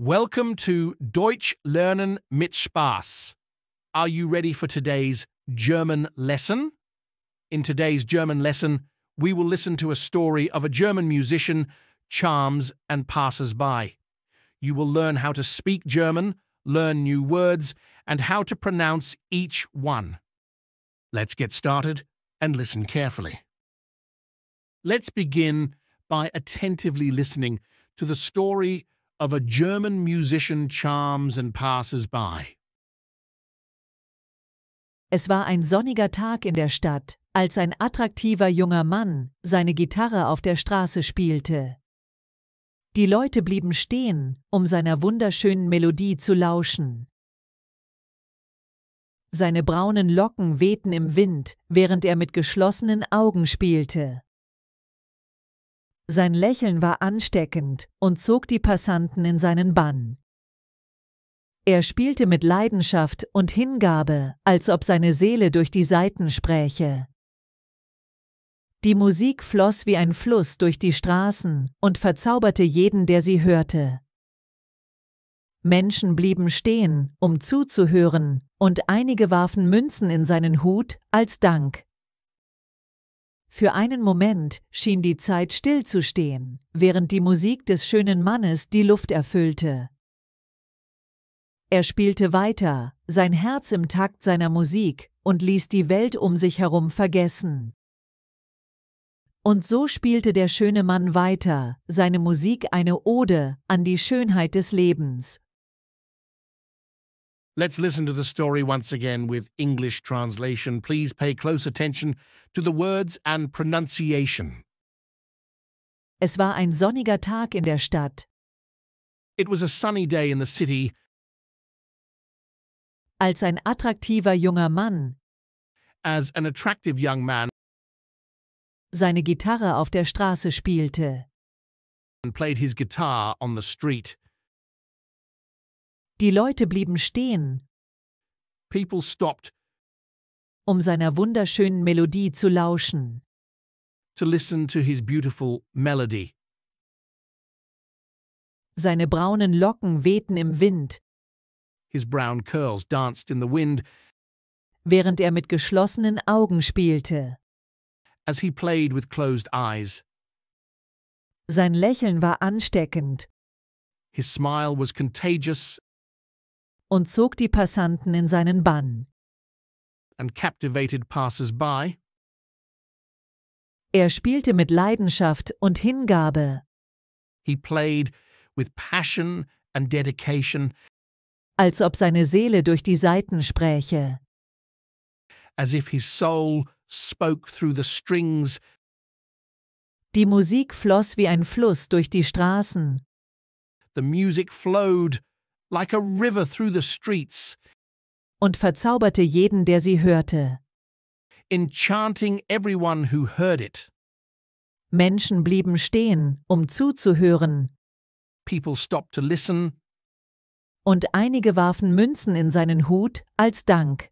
Welcome to Deutsch Lernen mit Spaß. Are you ready for today's German lesson? In today's German lesson, we will listen to a story of a German musician, charms, and passers-by. You will learn how to speak German, learn new words, and how to pronounce each one. Let's get started and listen carefully. Let's begin by attentively listening to the story of a German musician charms and passes by. Es war ein sonniger Tag in der Stadt, als ein attraktiver junger Mann seine Gitarre auf der Straße spielte. Die Leute blieben stehen, um seiner wunderschönen Melodie zu lauschen. Seine braunen Locken wehten im Wind, während er mit geschlossenen Augen spielte. Sein Lächeln war ansteckend und zog die Passanten in seinen Bann. Er spielte mit Leidenschaft und Hingabe, als ob seine Seele durch die Saiten spräche. Die Musik floss wie ein Fluss durch die Straßen und verzauberte jeden, der sie hörte. Menschen blieben stehen, um zuzuhören, und einige warfen Münzen in seinen Hut als Dank. Für einen Moment schien die Zeit stillzustehen, während die Musik des schönen Mannes die Luft erfüllte. Er spielte weiter, sein Herz im Takt seiner Musik, und ließ die Welt um sich herum vergessen. Und so spielte der schöne Mann weiter, seine Musik eine Ode an die Schönheit des Lebens, Let's listen to the story once again with English translation. Please pay close attention to the words and pronunciation. Es war ein sonniger Tag in der Stadt. It was a sunny day in the city als ein attraktiver junger Mann as an attractive young man seine Gitarre auf der Straße spielte. and played his guitar on the street. Die Leute blieben stehen, People stopped. um seiner wunderschönen Melodie zu lauschen. To listen to his beautiful melody. Seine braunen Locken wehten im Wind. His brown curls danced in the Wind. Während er mit geschlossenen Augen spielte. As he played with closed eyes. Sein Lächeln war ansteckend. His smile was contagious und zog die Passanten in seinen Bann. And captivated passers-by. Er spielte mit Leidenschaft und Hingabe. He played with passion and dedication. Als ob seine Seele durch die Saiten spräche. As if his soul spoke through the strings. Die Musik floss wie ein Fluss durch die Straßen. The music flowed like a river through the streets. Und verzauberte jeden, der sie hörte. Enchanting everyone who heard it. Menschen blieben stehen, um zuzuhören. People stopped to listen. Und einige warfen Münzen in seinen Hut als Dank.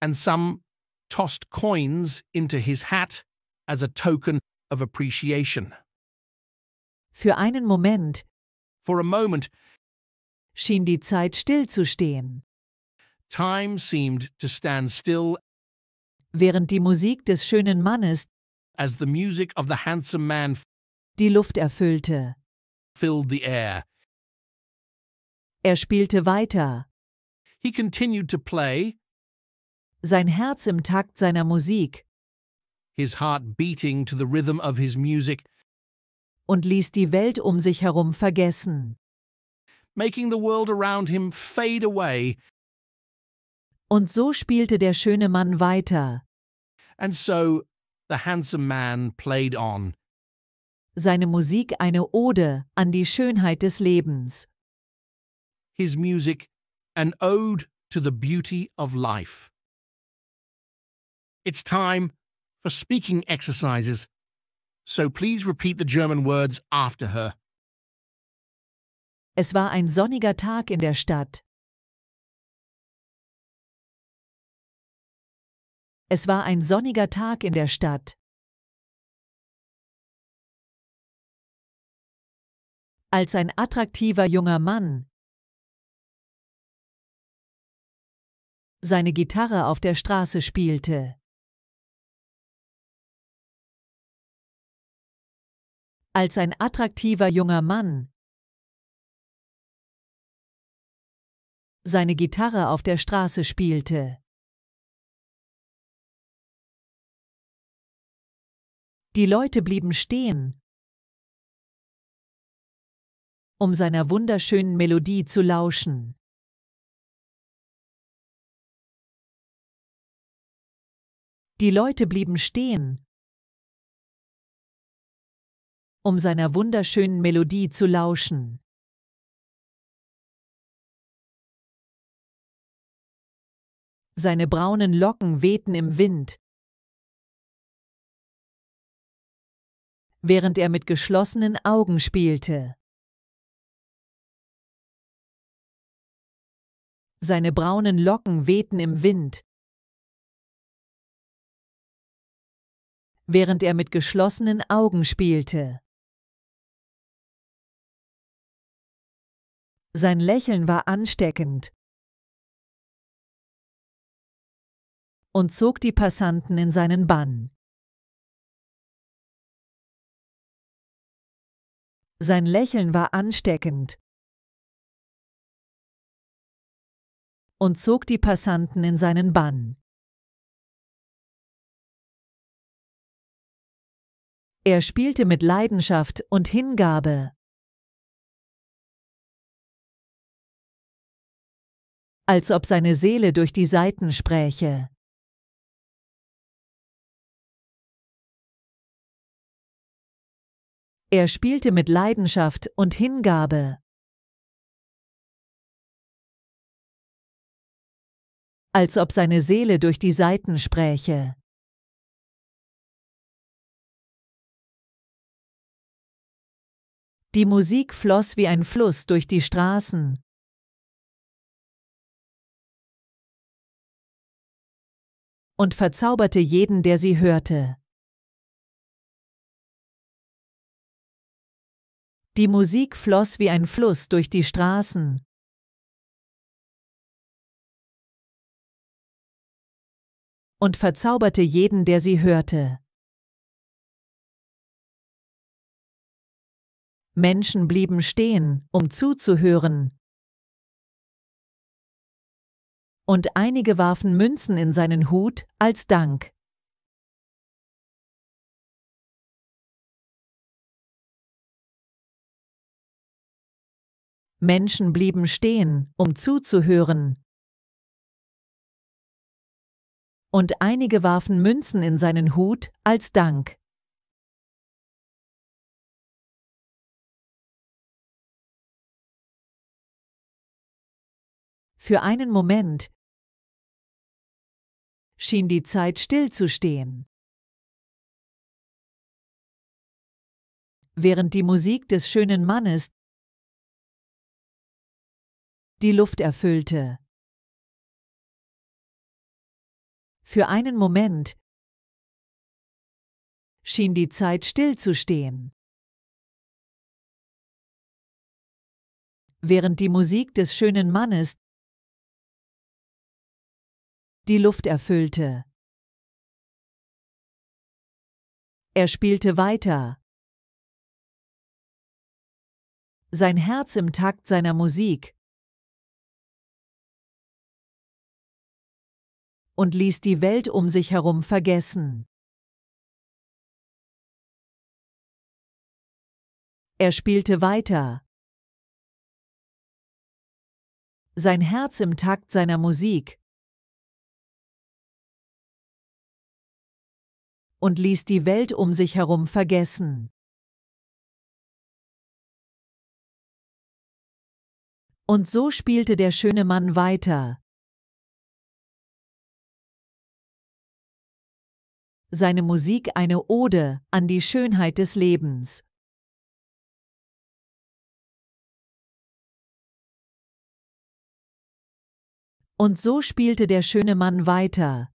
And some tossed coins into his hat as a token of appreciation. Für einen Moment. For a moment, schien die Zeit stillzustehen. Time seemed to stand still. Während die Musik des schönen Mannes as the music of the handsome man die Luft erfüllte. Filled the air. Er spielte weiter. He continued to play. Sein Herz im Takt seiner Musik. His heart beating to the rhythm of his music. Und ließ die Welt um sich herum vergessen. making the world around him fade away. Und so spielte der schöne Mann weiter. And so the handsome man played on. Seine Musik eine Ode an die Schönheit des Lebens. His music an ode to the beauty of life. It's time for speaking exercises, so please repeat the German words after her. Es war ein sonniger Tag in der Stadt. Es war ein sonniger Tag in der Stadt. Als ein attraktiver junger Mann seine Gitarre auf der Straße spielte. Als ein attraktiver junger Mann seine Gitarre auf der Straße spielte. Die Leute blieben stehen, um seiner wunderschönen Melodie zu lauschen. Die Leute blieben stehen, um seiner wunderschönen Melodie zu lauschen. seine braunen Locken wehten im Wind. während er mit geschlossenen Augen spielte. Seine braunen Locken wehten im Wind, während er mit geschlossenen Augen spielte. Sein Lächeln war ansteckend, und zog die Passanten in seinen Bann. Sein Lächeln war ansteckend und zog die Passanten in seinen Bann. Er spielte mit Leidenschaft und Hingabe. als ob seine Seele durch die Seiten spräche. Er spielte mit Leidenschaft und Hingabe. Als ob seine Seele durch die Saiten spräche. Die Musik floss wie ein Fluss durch die Straßen. und verzauberte jeden, der sie hörte. Die Musik floss wie ein Fluss durch die Straßen. und verzauberte jeden, der sie hörte. Menschen blieben stehen, um zuzuhören. Und einige warfen Münzen in seinen Hut als Dank. Menschen blieben stehen, um zuzuhören. Und einige warfen Münzen in seinen Hut als Dank. Für einen Moment schien die Zeit stillzustehen. Während die Musik des schönen Mannes die Luft erfüllte. Für einen Moment schien die Zeit stillzustehen. Während die Musik des schönen Mannes die Luft erfüllte. Er spielte weiter. Sein Herz im Takt seiner Musik. und ließ die Welt um sich herum vergessen. Er spielte weiter. Sein Herz im Takt seiner Musik. Und ließ die Welt um sich herum vergessen. Und so spielte der schöne Mann weiter. seine Musik eine Ode an die Schönheit des Lebens. Und so spielte der schöne Mann weiter.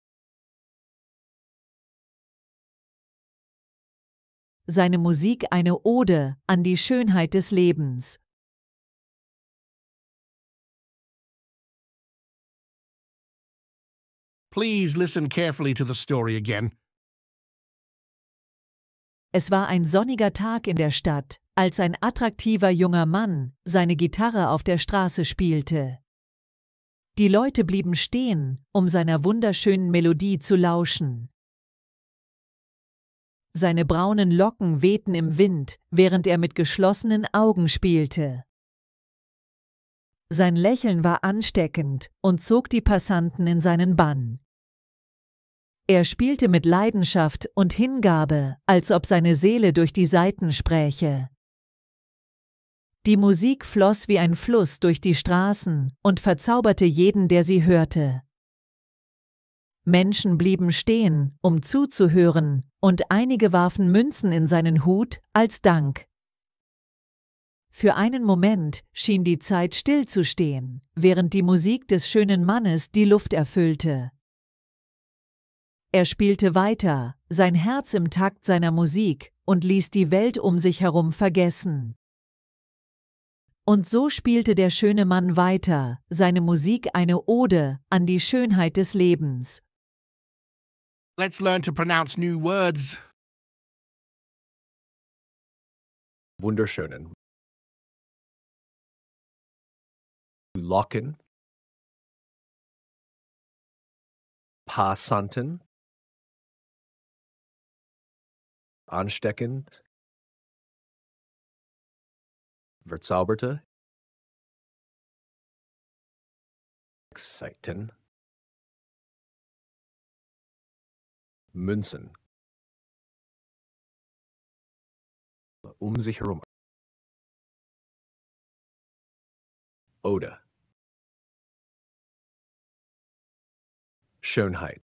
Seine Musik eine Ode an die Schönheit des Lebens. Please listen carefully to the story again es war ein sonniger Tag in der Stadt, als ein attraktiver junger Mann seine Gitarre auf der Straße spielte. Die Leute blieben stehen, um seiner wunderschönen Melodie zu lauschen. Seine braunen Locken wehten im Wind, während er mit geschlossenen Augen spielte. Sein Lächeln war ansteckend und zog die Passanten in seinen Bann. Er spielte mit Leidenschaft und Hingabe, als ob seine Seele durch die Saiten spräche. Die Musik floss wie ein Fluss durch die Straßen und verzauberte jeden, der sie hörte. Menschen blieben stehen, um zuzuhören, und einige warfen Münzen in seinen Hut als Dank. Für einen Moment schien die Zeit stillzustehen, während die Musik des schönen Mannes die Luft erfüllte. Er spielte weiter, sein Herz im Takt seiner Musik und ließ die Welt um sich herum vergessen. Und so spielte der schöne Mann weiter, seine Musik eine Ode an die Schönheit des Lebens. Let's learn to pronounce new words. Wunderschönen. Locken. Passanten. ansteckend, verzauberte, Seiten, Münzen, um sich herum. Oder Schönheit.